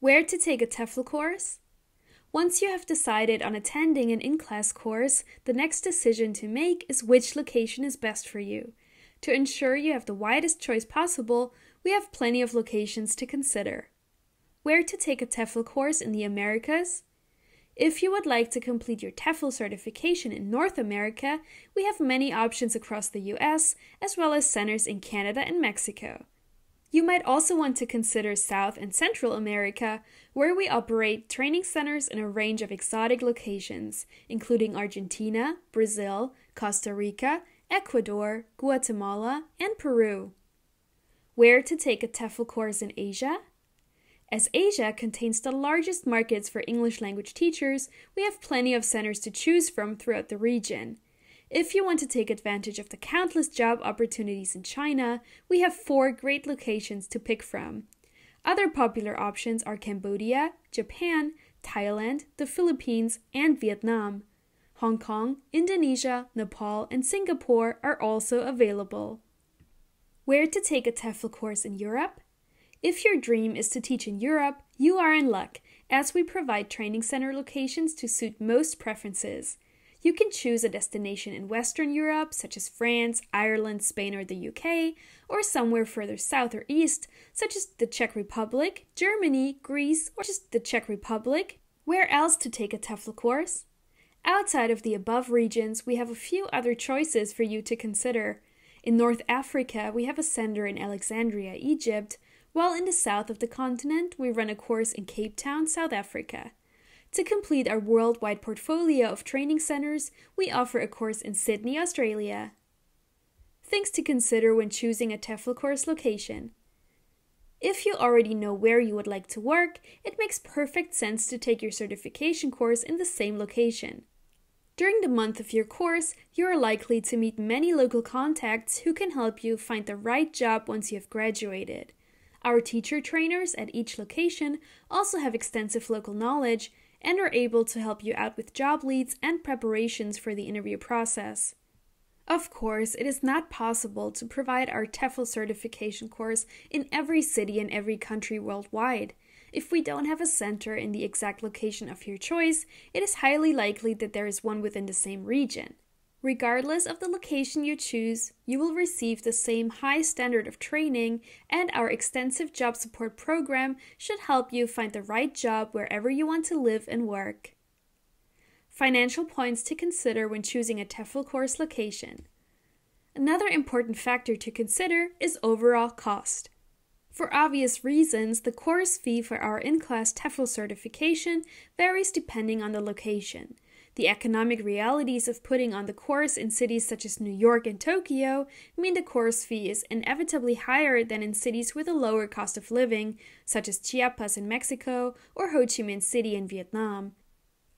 Where to take a TEFL course? Once you have decided on attending an in class course, the next decision to make is which location is best for you. To ensure you have the widest choice possible, we have plenty of locations to consider. Where to take a TEFL course in the Americas? If you would like to complete your TEFL certification in North America, we have many options across the US as well as centers in Canada and Mexico. You might also want to consider South and Central America, where we operate training centers in a range of exotic locations, including Argentina, Brazil, Costa Rica, Ecuador, Guatemala, and Peru. Where to take a TEFL course in Asia? As Asia contains the largest markets for English language teachers, we have plenty of centers to choose from throughout the region. If you want to take advantage of the countless job opportunities in China, we have four great locations to pick from. Other popular options are Cambodia, Japan, Thailand, the Philippines, and Vietnam. Hong Kong, Indonesia, Nepal, and Singapore are also available. Where to take a TEFL course in Europe? If your dream is to teach in Europe, you are in luck, as we provide training center locations to suit most preferences. You can choose a destination in Western Europe, such as France, Ireland, Spain, or the UK, or somewhere further south or east, such as the Czech Republic, Germany, Greece, or just the Czech Republic. Where else to take a TEFL course? Outside of the above regions, we have a few other choices for you to consider. In North Africa, we have a center in Alexandria, Egypt, while in the south of the continent, we run a course in Cape Town, South Africa. To complete our worldwide portfolio of training centres, we offer a course in Sydney, Australia. Things to consider when choosing a TEFL course location. If you already know where you would like to work, it makes perfect sense to take your certification course in the same location. During the month of your course, you are likely to meet many local contacts who can help you find the right job once you have graduated. Our teacher trainers at each location also have extensive local knowledge and are able to help you out with job leads and preparations for the interview process. Of course, it is not possible to provide our TEFL certification course in every city and every country worldwide. If we don't have a center in the exact location of your choice, it is highly likely that there is one within the same region. Regardless of the location you choose, you will receive the same high standard of training, and our extensive job support program should help you find the right job wherever you want to live and work. Financial points to consider when choosing a TEFL course location. Another important factor to consider is overall cost. For obvious reasons, the course fee for our in class TEFL certification varies depending on the location. The economic realities of putting on the course in cities such as New York and Tokyo mean the course fee is inevitably higher than in cities with a lower cost of living, such as Chiapas in Mexico or Ho Chi Minh City in Vietnam.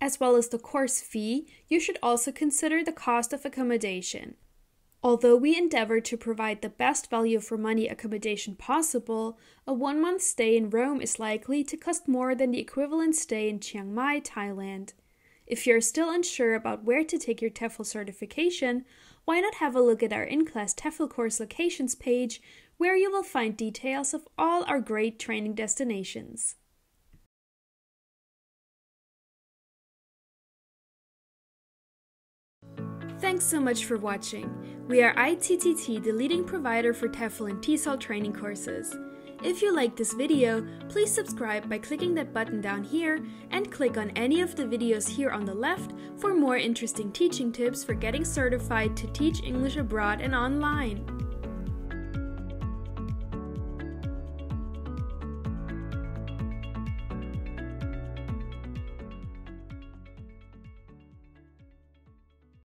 As well as the course fee, you should also consider the cost of accommodation. Although we endeavor to provide the best value for money accommodation possible, a one month stay in Rome is likely to cost more than the equivalent stay in Chiang Mai, Thailand. If you're still unsure about where to take your TEFL certification, why not have a look at our in-class TEFL course locations page where you will find details of all our great training destinations. Thanks so much for watching. We are ITTT, the leading provider for TEFL and TESOL training courses. If you like this video, please subscribe by clicking that button down here and click on any of the videos here on the left for more interesting teaching tips for getting certified to teach English abroad and online.